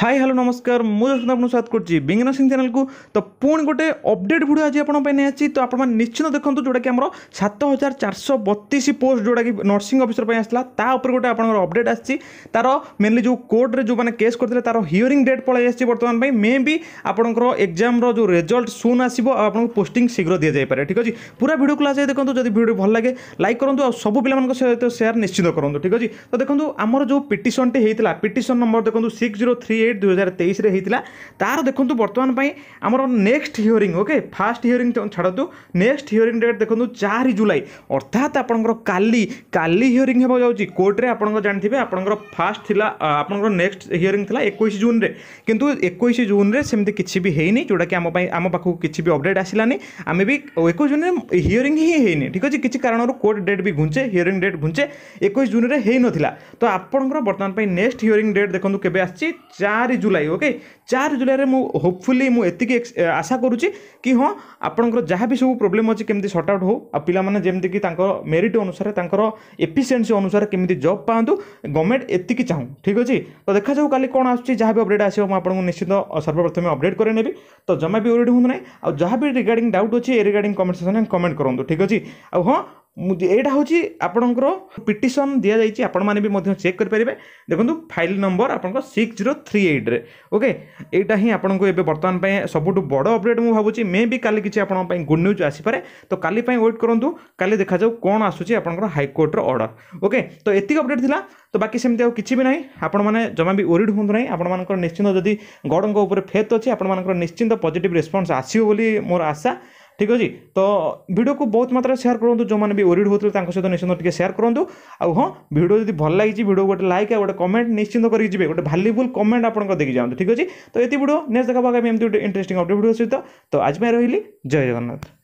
high hello ନମସ୍କାର ମୁଁ ଯଶୋଦା ଆପଣଙ୍କୁ ସ୍ୱାଗତ କରୁଛି ବିଜ୍ଞାନ ସିଂ ଚ୍ୟାନେଲକୁ ତ ପୁଣି ଗୋଟେ ଅପଡେଟ୍ ଭିଡ଼ିଓ ଆଜି ଆପଣଙ୍କ ପାଇଁ ନେଇ ତ ଆପଣମାନେ ନିଶ୍ଚିନ୍ତ ଦେଖନ୍ତୁ ଯେଉଁଟାକି ଆମର ସାତ ହଜାର ଚାରିଶହ ବତିଶ ପୋଷ୍ଟ ଯେଉଁଟାକି ନର୍ସିଂ ଅଫିସର ପାଇଁ ଆସିଲା ତା ଉପରେ ଗୋଟେ ଆପଣଙ୍କର ଅପଡେଟ୍ ଆସିଛି ତାର ମେନ୍ଲି ଯେଉଁ କୋର୍ଟରେ ଯେଉଁମାନେ କେସ୍ କରିଥିଲେ ତାର ହିୟରିଂ ଡେଟ୍ ପଳାଇ ଆସିଛି ବର୍ତ୍ତମାନ ପାଇଁ ମେ ବି ଆପଣଙ୍କର ଏକ୍ଜାମ୍ର ଯେଉଁ ରେଜଲ୍ଟ ସୁନ୍ ଆସିବ ଆଉ ଆପଣଙ୍କୁ ପୋଷ୍ଟିଂ ଶୀଘ୍ର ଦିଆଯାଇପାରେ ଠିକ୍ ଅଛି ପୁରା ଭିଡ଼ିଓ କ୍ଲାସ୍ ଯାଇ ଦେଖନ୍ତୁ ଯଦି ଭିଡ଼ିଓ ଭଲ ଲାଗେ ଲାଇକ୍ କରନ୍ତୁ ଆଉ ସବୁ ପିଲାମାନଙ୍କ ସହିତ ସେୟାର ନିଶ୍ଚିନ୍ତ କରନ୍ତୁ ଠିକ୍ ଅଛି ତ ଦେଖନ୍ତୁ ଆମର ଯେଉଁ ପିଟିସନ୍ଟି ହେଇଥିଲା ପିଟିସନ୍ ନମ୍ବର ଦେଖନ୍ତୁ ସିକ୍ସ ଜିରୋ ଥ୍ରୀ এইট দুই হাজার তেইশে হয়েছিল তার দেখুন বর্তমান আমার next hearing okay first hearing ছাড়তু নেক্সট হিয়রিং ডেଟ୍ দেখুন চারি জুলাই অর্থাৎ আপনার কালি কালি হিয়রিং হওয়া যাচ্ছে কোর্টরে আপনার জাঁথিবে আপনার ফার্স্ট লা আপনার নেক্সট হিয়রিং লা একুশ জুন্রে কিন্তু একুশ জুন্রে সেমতি কিছু বি হয়নি যেটাকি আমি আম পাখক কিছু বি অপডেট আসলানি আমি বি একুশ জুন্রে হিয়রিং হি হয়নি ঠিক আছে কিছু কারণ কোর্ট ডেট বি ঘুঞ্চে হিয়রিং ডেট ঘুঞ্চে একুশ জুন্রে হয়ে নথিলা তো আপনার বর্তমান নেক্সট হিয়রিং ডেট দেখুন কেবে আসছে ଚାରି ଜୁଲାଇ ଓକେ ଚାରି ଜୁଲାଇରେ ମୁଁ ହୋପଫୁଲି ମୁଁ ଏତିକି ଆଶା କରୁଛି କି ହଁ ଆପଣଙ୍କର ଯାହା ବି ସବୁ ପ୍ରୋବ୍ଲେମ୍ ଅଛି କେମିତି ସର୍ଟ ଆଉଟ୍ ହେଉ ଆଉ ପିଲାମାନେ ଯେମିତିକି ତାଙ୍କର ମେରିଟ୍ ଅନୁସାରେ ତାଙ୍କର ଏଫିସିଏନ୍ସି ଅନୁସାରେ କେମିତି ଜବ୍ ପାଆନ୍ତୁ ଗଭର୍ଣ୍ଣମେଣ୍ଟ ଏତିକି ଚାହୁଁ ଠିକ୍ ଅଛି ତ ଦେଖାଯାଉ କାଲି କ'ଣ ଆସୁଛି ଯାହା ବି ଅପଡ଼େଟ୍ ଆସିବ ମୁଁ ଆପଣଙ୍କୁ ନିଶ୍ଚିତ ସର୍ବପ୍ରଥମେ ଅପଡ଼େଟ୍ କରିନେବି ତ ଜମା ବି ଓରିଡ଼ି ହୁଅନ୍ତୁ ନାହିଁ ଆଉ ଯାହା ବି ରିଗାର୍ଡ଼ିଂ ଡାଉଟ୍ ଅଛି ଏ ରିଗାର୍ଡ଼ିଂ କମେଣ୍ଟ ସେକ୍ସନ୍ରେ କମେଣ୍ଟ କରନ୍ତୁ ଠିକ୍ ଅଛି ଆଉ ହଁ ଏଇଟା ହେଉଛି ଆପଣଙ୍କର ପିଟିସନ୍ ଦିଆଯାଇଛି ଆପଣମାନେ ବି ମଧ୍ୟ ଚେକ୍ କରିପାରିବେ ଦେଖନ୍ତୁ ଫାଇଲ୍ ନମ୍ବର ଆପଣଙ୍କର ସିକ୍ସ ଜିରୋ ଥ୍ରୀ ଏଇଟ୍ରେ ଓକେ ଏଇଟା ହିଁ ଆପଣଙ୍କୁ ଏବେ ବର୍ତ୍ତମାନ ପାଇଁ ସବୁଠୁ ବଡ଼ ଅପଡ଼େଟ୍ ମୁଁ ଭାବୁଛି ମେ ବି କାଲି କିଛି ଆପଣଙ୍କ ପାଇଁ ଗୁଡ୍ ନ୍ୟୁଜ୍ ଆସିପାରେ ତ କାଲି ପାଇଁ ୱେଟ୍ କରନ୍ତୁ କାଲି ଦେଖାଯାଉ କ'ଣ ଆସୁଛି ଆପଣଙ୍କର ହାଇକୋର୍ଟର ଅର୍ଡ଼ର ଓକେ ତ ଏତିକି ଅପଡ଼େଟ୍ ଥିଲା ତ ବାକି ସେମିତି ଆଉ କିଛି ବି ନାହିଁ ଆପଣମାନେ ଜମା ବି ଓରିଡ୍ ହୁଅନ୍ତୁ ନାହିଁ ଆପଣମାନଙ୍କର ନିଶ୍ଚିନ୍ତ ଯଦି ଗଡ଼ଙ୍କ ଉପରେ ଫେଥ୍ ଅଛି ଆପଣମାନଙ୍କର ନିଶ୍ଚିନ୍ତ ପଜିଟିଭ୍ ରେସ୍ପନ୍ସ ଆସିବ ବୋଲି ମୋର ଆଶା ঠিক ଅଛି ତ ଭିଡ଼ିଓକୁ ବହୁତ ମାତ୍ରାରେ ସେୟାର କରନ୍ତୁ ଯେଉଁମାନେ ବି ୱରିଡ଼୍ ହେଉଥିଲେ ତାଙ୍କ ସହିତ ନିଶ୍ଚିନ୍ତ ଟିକେ ସେୟାର କରନ୍ତୁ ଆଉ ହଁ ଭିଡ଼ିଓ ଯଦି ଭଲ ଲାଗିଛି ଭିଡ଼ିଓ ଗୋଟେ ଲାଇକ୍ ଆଉ ଗୋଟେ କମେଣ୍ଟ ନିଶ୍ଚିନ୍ତ କରିକି ଯିବେ ଗୋଟେ ଭାଲ୍ୟୁବୁଲ୍ କମେଣ୍ଟ ଆପଣଙ୍କ ଦେଇକି ଯାଆନ୍ତୁ ଠିକ୍ ଅଛି ତ ଏତେ ଭିଡ଼ିଓ ନେକ୍ସଟ ଦେଖା ପାଖ ଏମିତି ଗୋଟେ ଇଣ୍ଟରେଷ୍ଟିଂ ଅପଡ଼େଟ୍ ଭିଡ଼ିଓ ସହିତ ତ ଆଜି ପାଇଁ ରହିଲି ଜୟ ଜଗନ୍ନାଥ